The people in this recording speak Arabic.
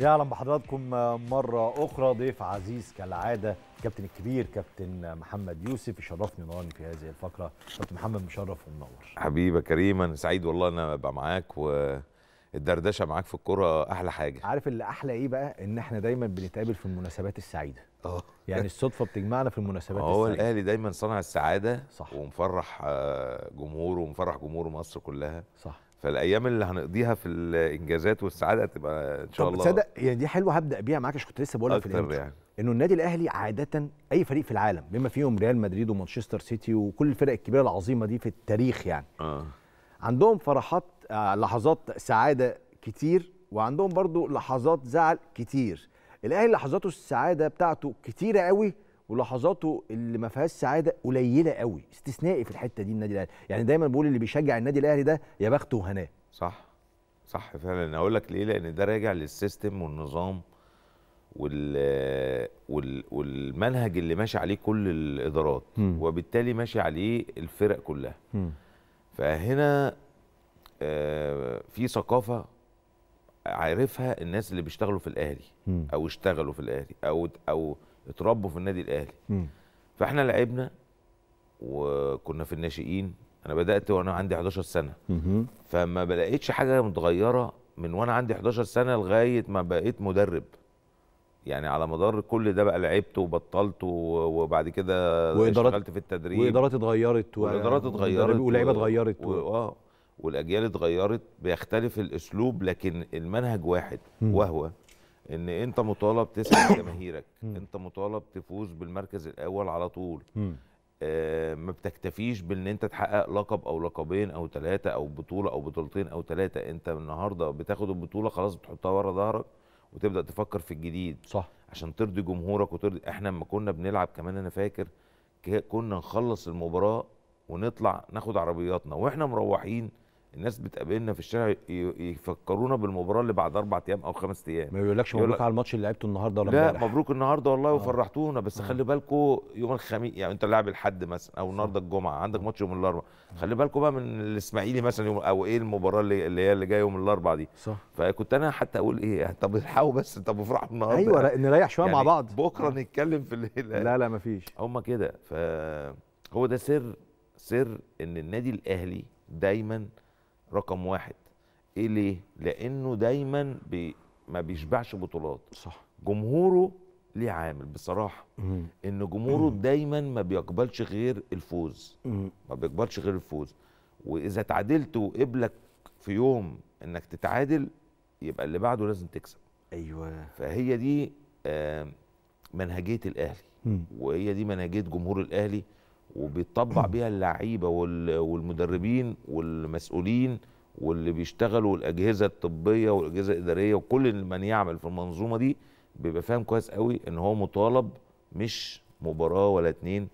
يا اهلا بحضراتكم مره اخرى ضيف عزيز كالعاده الكابتن الكبير كابتن محمد يوسف يشرفني ونورني في هذه الفقره كابتن محمد مشرف ومنور حبيبي كريما سعيد والله انا ابقى معاك و الدردشه معاك في الكوره احلى حاجه عارف اللي احلى ايه بقى ان احنا دايما بنتقابل في المناسبات السعيده اه يعني الصدفه بتجمعنا في المناسبات السعيده هو الاهلي دايما صنع السعاده صح ومفرح آه، جمهوره ومفرح جمهور مصر كلها صح فالايام اللي هنقضيها في الانجازات والسعاده تبقى ان شاء الله طب تصدق يعني دي حلوه هبدا بيها معاك عشان كنت لسه بقول لك في الانترو يعني. انه النادي الاهلي عاده اي فريق في العالم بما فيهم ريال مدريد ومانشستر سيتي وكل الفرق الكبيره العظيمه دي في التاريخ يعني آه. عندهم فرحات آه، لحظات سعاده كتير وعندهم برضو لحظات زعل كتير الاهلي لحظاته السعاده بتاعته كتيره قوي ولحظاته اللي ما فيهاش سعاده قليله قوي استثنائي في الحته دي النادي الاهلي يعني دايما بقول اللي بيشجع النادي الاهلي ده يا بخته وهناه صح صح فعلا اقول لك ليه لان ده راجع للسيستم والنظام وال والمنهج اللي ماشي عليه كل الادارات م. وبالتالي ماشي عليه الفرق كلها م. فهنا آه، في ثقافه عارفها الناس اللي بيشتغلوا في الاهلي او اشتغلوا في الاهلي او او اتربوا في النادي الاهلي فاحنا لعبنا وكنا في الناشئين انا بدات وانا عندي 11 سنه فما بلاقيتش حاجه متغيره من وانا عندي 11 سنه لغايه ما بقيت مدرب يعني على مدار كل ده بقى لعبت وبطلت وبعد كده اشتغلت في التدريب وادارات اتغيرت والادارات اتغيرت ولعيبه اتغيرت و... و... اه والاجيال اتغيرت بيختلف الاسلوب لكن المنهج واحد وهو ان انت مطالب تسعد جماهيرك انت مطالب تفوز بالمركز الاول على طول آه ما بتكتفيش بان انت تحقق لقب او لقبين او ثلاثه او بطوله او بطولتين او ثلاثه انت النهارده بتاخد البطوله خلاص بتحطها ورا ظهرك وتبدا تفكر في الجديد صح عشان ترضي جمهورك وترضي احنا لما كنا بنلعب كمان انا فاكر كنا نخلص المباراه ونطلع ناخد عربياتنا واحنا مروحين الناس بتقابلنا في الشارع يفكرونا بالمباراه اللي بعد اربع ايام او خمس ايام ما يقولكش مبروك يقولك على الماتش اللي لعبته النهارده ولا لا مبروك النهارده والله آه. وفرحتونا بس آه. خلي بالكم يوم الخميس يعني انت لاعب الحد مثلا او النهارده الجمعه عندك آه. ماتش يوم الاربعاء خلي بالكم بقى من الاسماعيلي مثلا يوم او ايه المباراه اللي, اللي هي اللي جايه يوم الاربعاء دي صح فكنت انا حتى اقول ايه طب الحقوا بس طب افرحوا النهارده ايوه نريح شويه يعني مع بعض بكره آه. نتكلم في الليل لا لا مفيش هم كده فهو ده سر سر ان النادي الاهلي دايما رقم واحد ايه ليه؟ لانه دايما بي ما بيشبعش بطولات صح جمهوره ليه عامل بصراحه مم. ان جمهوره مم. دايما ما بيقبلش غير الفوز مم. ما بيقبلش غير الفوز واذا تعادلت وقبلك في يوم انك تتعادل يبقى اللي بعده لازم تكسب ايوه فهي دي منهجيه الاهلي وهي دي منهجيه جمهور الاهلي وبيطبع بيها اللعيبه والمدربين والمسؤولين واللي بيشتغلوا الاجهزه الطبيه والاجهزه الاداريه وكل من يعمل في المنظومه دي بيبقى فاهم كويس قوي ان هو مطالب مش مباراه ولا اتنين